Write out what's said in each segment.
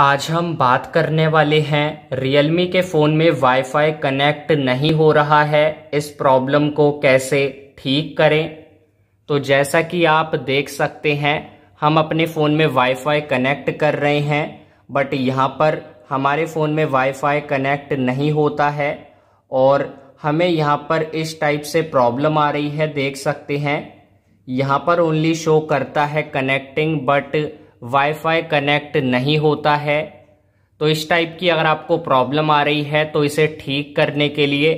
आज हम बात करने वाले हैं Realme के फ़ोन में Wi-Fi कनेक्ट नहीं हो रहा है इस प्रॉब्लम को कैसे ठीक करें तो जैसा कि आप देख सकते हैं हम अपने फ़ोन में Wi-Fi कनेक्ट कर रहे हैं बट यहाँ पर हमारे फ़ोन में Wi-Fi कनेक्ट नहीं होता है और हमें यहाँ पर इस टाइप से प्रॉब्लम आ रही है देख सकते हैं यहाँ पर ओनली शो करता है कनेक्टिंग बट वाईफाई कनेक्ट नहीं होता है तो इस टाइप की अगर आपको प्रॉब्लम आ रही है तो इसे ठीक करने के लिए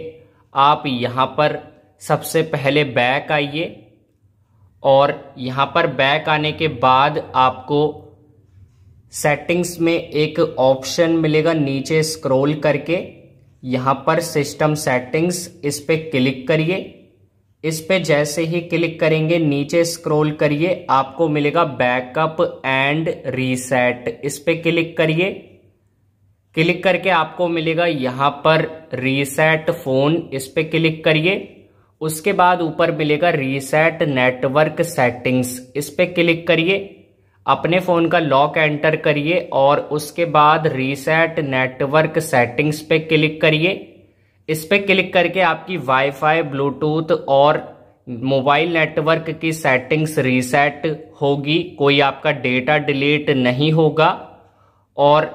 आप यहाँ पर सबसे पहले बैक आइए और यहाँ पर बैक आने के बाद आपको सेटिंग्स में एक ऑप्शन मिलेगा नीचे स्क्रॉल करके यहाँ पर सिस्टम सेटिंग्स इस पर क्लिक करिए इस पे जैसे ही क्लिक करेंगे नीचे स्क्रॉल करिए आपको मिलेगा बैकअप एंड रीसेट इस पे क्लिक करिए क्लिक करके आपको मिलेगा यहाँ पर रीसेट फोन इस पे क्लिक करिए उसके बाद ऊपर मिलेगा रीसेट नेटवर्क सेटिंग्स इस पे क्लिक करिए अपने फ़ोन का लॉक एंटर करिए और उसके बाद रीसेट नेटवर्क सेटिंग्स पे क्लिक करिए इस पर क्लिक करके आपकी वाईफाई ब्लूटूथ और मोबाइल नेटवर्क की सेटिंग्स रीसेट होगी कोई आपका डेटा डिलीट नहीं होगा और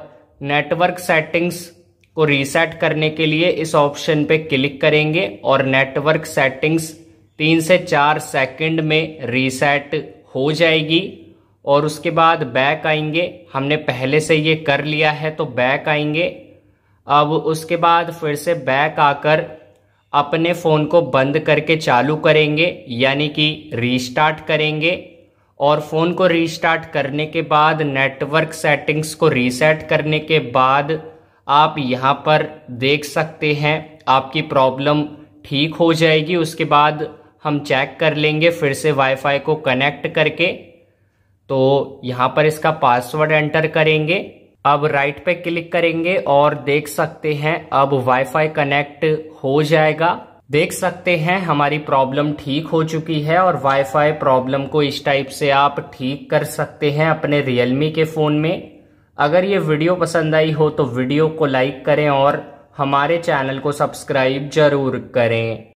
नेटवर्क सेटिंग्स को रीसेट करने के लिए इस ऑप्शन पे क्लिक करेंगे और नेटवर्क सेटिंग्स तीन से चार सेकंड में रीसेट हो जाएगी और उसके बाद बैक आएंगे हमने पहले से ये कर लिया है तो बैक आएंगे अब उसके बाद फिर से बैक आकर अपने फ़ोन को बंद करके चालू करेंगे यानी कि रीस्टार्ट करेंगे और फ़ोन को रीस्टार्ट करने के बाद नेटवर्क सेटिंग्स को रीसेट करने के बाद आप यहाँ पर देख सकते हैं आपकी प्रॉब्लम ठीक हो जाएगी उसके बाद हम चेक कर लेंगे फिर से वाईफाई को कनेक्ट करके तो यहाँ पर इसका पासवर्ड एंटर करेंगे अब राइट पे क्लिक करेंगे और देख सकते हैं अब वाईफाई कनेक्ट हो जाएगा देख सकते हैं हमारी प्रॉब्लम ठीक हो चुकी है और वाईफाई प्रॉब्लम को इस टाइप से आप ठीक कर सकते हैं अपने रियलमी के फ़ोन में अगर ये वीडियो पसंद आई हो तो वीडियो को लाइक करें और हमारे चैनल को सब्सक्राइब जरूर करें